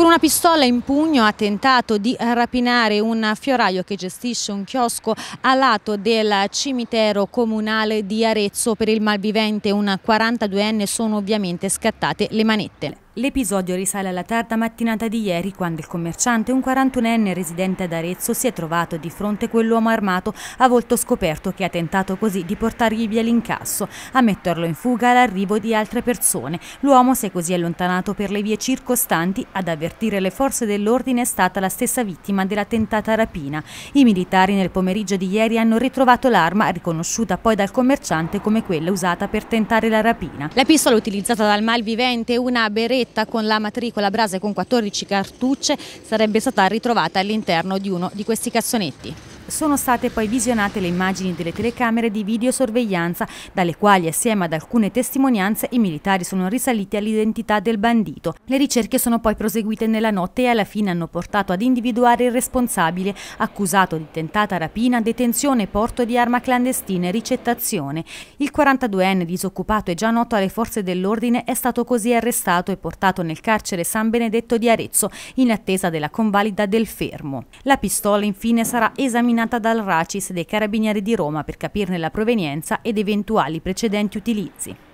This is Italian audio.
Con una pistola in pugno ha tentato di rapinare un fioraio che gestisce un chiosco a lato del cimitero comunale di Arezzo. Per il malvivente, un 42enne, sono ovviamente scattate le manette. L'episodio risale alla tarda mattinata di ieri quando il commerciante, un 41enne residente ad Arezzo, si è trovato di fronte a quell'uomo armato a volto scoperto che ha tentato così di portargli via l'incasso, a metterlo in fuga all'arrivo di altre persone. L'uomo si è così allontanato per le vie circostanti, ad avvertire le forze dell'ordine è stata la stessa vittima della tentata rapina. I militari nel pomeriggio di ieri hanno ritrovato l'arma, riconosciuta poi dal commerciante come quella usata per tentare la rapina. La pistola utilizzata dal malvivente è una beretta motovedetta con la matricola Brase con 14 cartucce sarebbe stata ritrovata all'interno di uno di questi cassonetti sono state poi visionate le immagini delle telecamere di videosorveglianza, dalle quali assieme ad alcune testimonianze i militari sono risaliti all'identità del bandito. Le ricerche sono poi proseguite nella notte e alla fine hanno portato ad individuare il responsabile, accusato di tentata rapina, detenzione, porto di arma clandestina e ricettazione. Il 42enne disoccupato e già noto alle forze dell'ordine è stato così arrestato e portato nel carcere San Benedetto di Arezzo in attesa della convalida del fermo. La pistola infine sarà esaminata esaminata dal RACIS dei Carabinieri di Roma per capirne la provenienza ed eventuali precedenti utilizzi.